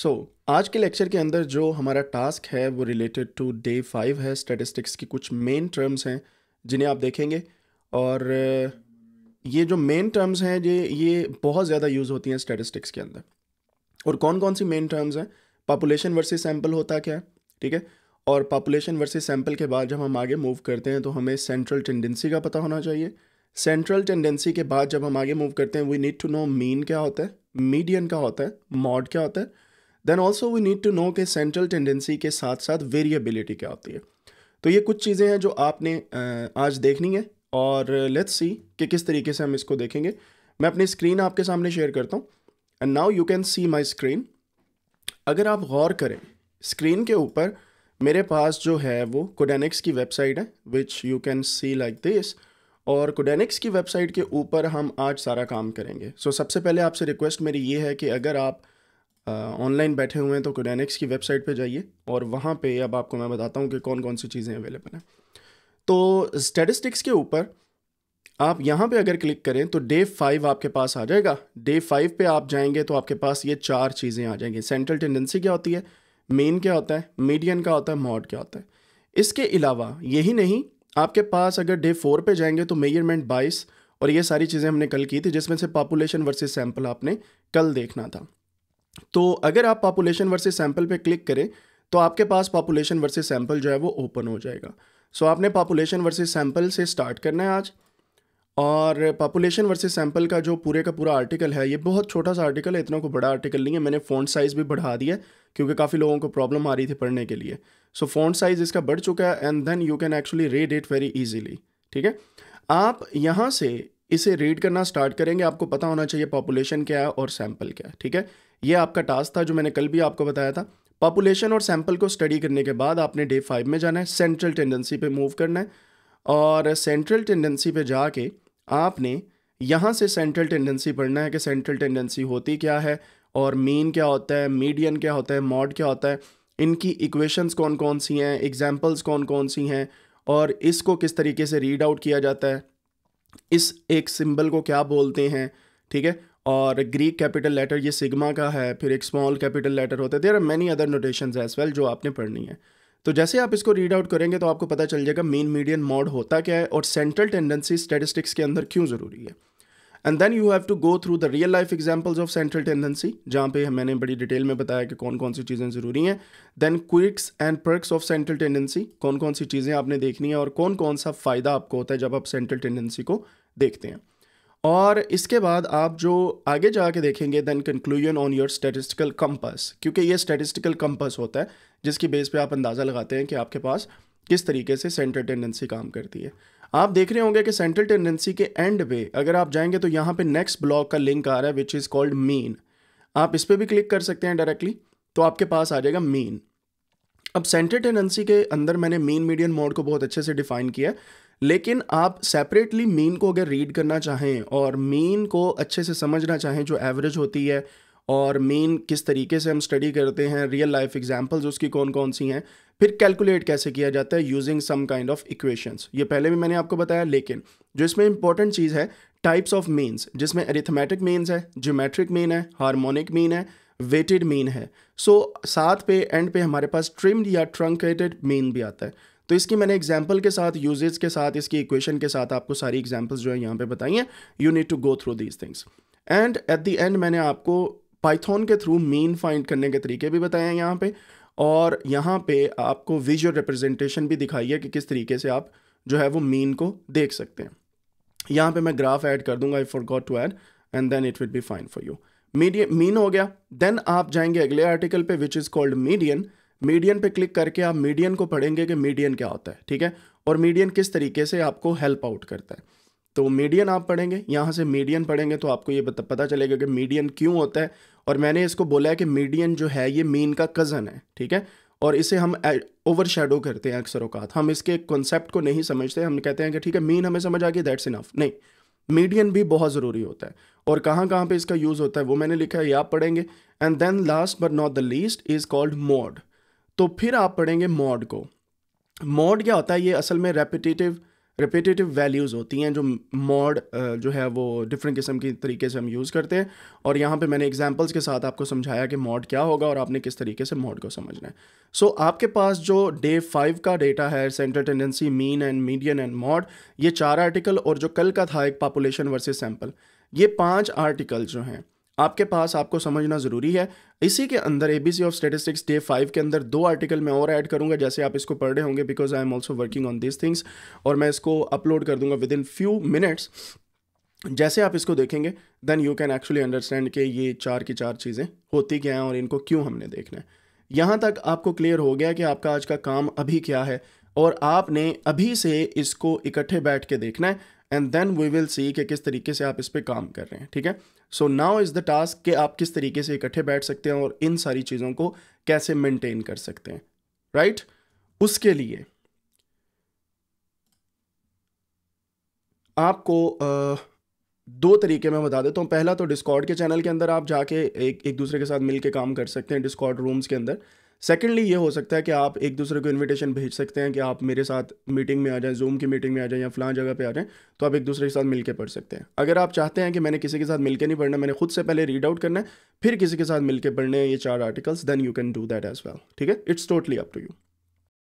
सो so, आज के lecture के अंदर जो हमारा टास्क है वो रिलेटेड टू डे फाइव है स्टेटिस्टिक्स की कुछ मेन टर्म्स हैं जिन्हें आप देखेंगे और ये जो मेन टर्म्स हैं ये ये बहुत ज़्यादा यूज़ होती हैं स्टेटिस्टिक्स के अंदर और कौन कौन सी मेन टर्म्स हैं पॉपुलेशन वर्सेस सैम्पल होता क्या है ठीक है और पॉपुलेशन वर्सेस सैम्पल के बाद जब हम आगे मूव करते हैं तो हमें सेंट्रल टेंडेंसी का पता होना चाहिए सेंट्रल टेंडेंसी के बाद जब हम आगे मूव करते हैं we need to know mean क्या होता है मीडियन क्या होता है मॉड क्या होता है then also we need to know के सेंट्रल टेंडेंसी के साथ साथ वेरिएबिलिटी क्या होती है तो ये कुछ चीज़ें हैं जो आपने आज देखनी है और लेट्स सी कि किस तरीके से हम इसको देखेंगे मैं अपनी स्क्रीन आपके सामने शेयर करता हूँ and now you can see my screen अगर आप गौर करें स्क्रीन के ऊपर मेरे पास जो है वो कोडेनिक्स की वेबसाइट है which you can see like this और कोडेनिक्स की वेबसाइट के ऊपर हम आज सारा काम करेंगे सो so, सबसे पहले आपसे रिक्वेस्ट मेरी ये है कि अगर आप ऑनलाइन बैठे हुए हैं तो कोडानिक्स की वेबसाइट पे जाइए और वहाँ पे अब आपको मैं बताता हूँ कि कौन कौन सी चीज़ें अवेलेबल हैं तो स्टेटिस्टिक्स के ऊपर आप यहाँ पे अगर क्लिक करें तो डे फाइव आपके पास आ जाएगा डे फाइव पे आप जाएंगे तो आपके पास ये चार चीज़ें आ जाएंगी सेंट्रल टेंडेंसी क्या होती है मेन क्या होता है मीडियन का होता है मॉड क्या होता है इसके अलावा यही नहीं आपके पास अगर डे फोर पे जाएंगे तो मेजरमेंट बाइस और ये सारी चीज़ें हमने कल की थी जिसमें से पॉपुलेशन वर्सेज सैम्पल आपने कल देखना था तो अगर आप पॉपुलेशन वर्सेस सैंपल पे क्लिक करें तो आपके पास पॉपुलेशन वर्सेस सैंपल जो है वो ओपन हो जाएगा सो so, आपने पॉपुलेशन वर्सेस सैंपल से स्टार्ट करना है आज और पॉपुलेशन वर्सेस सैंपल का जो पूरे का पूरा आर्टिकल है ये बहुत छोटा सा आर्टिकल है इतना को बड़ा आर्टिकल नहीं है मैंने फ़ॉन्ट साइज़ भी बढ़ा दिया क्योंकि काफ़ी लोगों को प्रॉब्लम आ रही थी पढ़ने के लिए सो फ़ॉन्ट साइज़ इसका बढ़ चुका है and then you can actually read it very easily ठीक है आप यहाँ से इसे रीड करना स्टार्ट करेंगे आपको पता होना चाहिए पॉपुलेशन क्या है और सैम्पल क्या है ठीक है ये आपका टास्क था जो मैंने कल भी आपको बताया था पॉपुलेशन और सैंपल को स्टडी करने के बाद आपने डे फाइव में जाना है सेंट्रल टेंडेंसी पे मूव करना है और सेंट्रल टेंडेंसी पे जाके आपने यहाँ से सेंट्रल टेंडेंसी पढ़ना है कि सेंट्रल टेंडेंसी होती क्या है और मीन क्या होता है मीडियन क्या होता है मॉड क्या होता है इनकी इक्वेशंस कौन कौन सी हैं एग्जाम्पल्स कौन कौन सी हैं और इसको किस तरीके से रीड आउट किया जाता है इस एक सिंबल को क्या बोलते हैं ठीक है और ग्रीक कैपिटल लेटर ये सिग्मा का है फिर एक स्मॉल कैपिटल लेटर होता है there are many other notation as well जो आपने पढ़नी है तो जैसे आप इसको रीड आउट करेंगे तो आपको पता चल जाएगा मेन मीडियन मॉड होता क्या है और सेंट्रल टेंडेंसी स्टेटिस्टिक्स के अंदर क्यों ज़रूरी है and then you have to go through the real life examples of central tendency जहाँ पे मैंने बड़ी डिटेल में बताया कि कौन कौन सी चीज़ें ज़रूरी हैं then quirks and perks of central tendency कौन कौन सी चीज़ें आपने देखनी है और कौन कौन सा फ़ायदा आपको होता है जब आप सेंट्रल टेंडेंसी को देखते हैं और इसके बाद आप जो आगे जा के देखेंगे then conclusion on your statistical compass क्योंकि ये स्टेटिस्टिकल कंपस होता है जिसकी बेस पे आप अंदाज़ा लगाते हैं कि आपके पास किस तरीके से सेंट्रल टेंडेंसी काम करती है आप देख रहे होंगे कि सेंट्रल टेंडेंसी के एंड पे अगर आप जाएंगे तो यहाँ पे नेक्स्ट ब्लॉक का लिंक आ रहा है विच इज़ कॉल्ड मीन आप इस पर भी क्लिक कर सकते हैं डायरेक्टली तो आपके पास आ जाएगा मीन अब सेंट्रल टेंडेंसी के अंदर मैंने मीन मीडियम मोड को बहुत अच्छे से डिफाइन किया है लेकिन आप सेपरेटली मेन को अगर रीड करना चाहें और मेन को अच्छे से समझना चाहें जो एवरेज होती है और मेन किस तरीके से हम स्टडी करते हैं रियल लाइफ एग्जांपल्स उसकी कौन कौन सी हैं फिर कैलकुलेट कैसे किया जाता है using some kind of equations ये पहले भी मैंने आपको बताया लेकिन जो इसमें इंपॉर्टेंट चीज़ है टाइप्स ऑफ मेन्स जिसमें एरिथमेटिक मेन्स है ज्योमेट्रिक मेन है हारमोनिक मेन है वेटेड मेन है सो so, साथ पे एंड पे हमारे पास ट्रिम्ड या ट्रंकेटेड मेन भी आता है तो इसकी मैंने एग्जाम्पल के साथ यूजेज के साथ इसकी इक्वेशन के साथ आपको सारी एग्जाम्पल्स जो है यहाँ पे बताई हैं you need to go through these things and at the end मैंने आपको पाइथॉन के थ्रू मीन फाइंड करने के तरीके भी बताए हैं यहाँ पे और यहाँ पे आपको विजुअल रिप्रेजेंटेशन भी दिखाई है कि किस तरीके से आप जो है वो मीन को देख सकते हैं यहाँ पे मैं ग्राफ ऐड कर दूंगा I forgot to add and then it will be fine for you medium mean हो गया देन आप जाएंगे अगले आर्टिकल पे which is called median median पे क्लिक करके आप मीडियन को पढ़ेंगे कि मीडियन क्या होता है ठीक है और मीडियन किस तरीके से आपको हेल्प आउट करता है तो मीडियन आप पढ़ेंगे यहाँ से मीडियन पढ़ेंगे तो आपको ये पता चलेगा कि मीडियन क्यों होता है और मैंने इसको बोला है कि मीडियन जो है ये मीन का कज़न है ठीक है और इसे हम ओवर शेडो करते हैं अक्सर अवकात हम इसके कॉन्सेप्ट को नहीं समझते हम कहते हैं कि ठीक है मीन हमें समझ आ गया दैट्स इनफ नहीं मीडियन भी बहुत ज़रूरी होता है और कहाँ कहाँ पे इसका यूज़ होता है वो मैंने लिखा है ये आप पढ़ेंगे and then last but not the least is called mode तो फिर आप पढ़ेंगे मॉड को मॉड क्या होता है ये असल में रेपिटेटिव रिपीटेटिव वैल्यूज़ होती हैं जो मॉड जो है वो डिफरेंट किस्म की तरीके से हम यूज़ करते हैं और यहाँ पे मैंने एग्जांपल्स के साथ आपको समझाया कि मॉड क्या होगा और आपने किस तरीके से मॉड को समझना है सो so, आपके पास जो डे फाइव का डेटा है center tendency mean and median and mode ये चार आर्टिकल और जो कल का था एक पॉपुलेशन वर्सेज सैम्पल ये पाँच आर्टिकल जो हैं आपके पास आपको समझना ज़रूरी है इसी के अंदर A B C of statistics day five के अंदर दो आर्टिकल मैं और ऐड करूँगा जैसे आप इसको पढ़ रहे होंगे because I am also working on this things और मैं इसको अपलोड कर दूंगा विद इन फ्यू मिनट्स जैसे आप इसको देखेंगे then you can actually understand कि ये चार की चार चीज़ें होती क्या हैं और इनको क्यों हमने देखना है यहाँ तक आपको क्लियर हो गया कि आपका आज का काम अभी क्या है और आपने अभी से इसको इकट्ठे बैठ के देखना है and then we will see कि किस तरीके से आप इस पर काम कर रहे हैं ठीक है so now is the task कि आप किस तरीके से इकट्ठे बैठ सकते हैं और इन सारी चीज़ों को कैसे मेंटेन कर सकते हैं राइट right? उसके लिए आपको दो तरीके मैं बता देता हूँ पहला तो डिस्कॉर्ड के चैनल के अंदर आप जाके एक एक दूसरे के साथ मिलके काम कर सकते हैं डिस्कॉर्ड रूम्स के अंदर सेकेंडली ये हो सकता है कि आप एक दूसरे को इनविटेशन भेज सकते हैं कि आप मेरे साथ मीटिंग में आ जाएं जूम की मीटिंग में आ जाएं या फलां जगह पे आ जाएं तो आप एक दूसरे के साथ मिलके पढ़ सकते हैं अगर आप चाहते हैं कि मैंने किसी के साथ मिलके नहीं पढ़ना मैंने खुद से पहले रीड आउट करना है फिर किसी के साथ मिलकर पढ़ने हैं ये चार articles then you can do that as well ठीक है it's totally up to you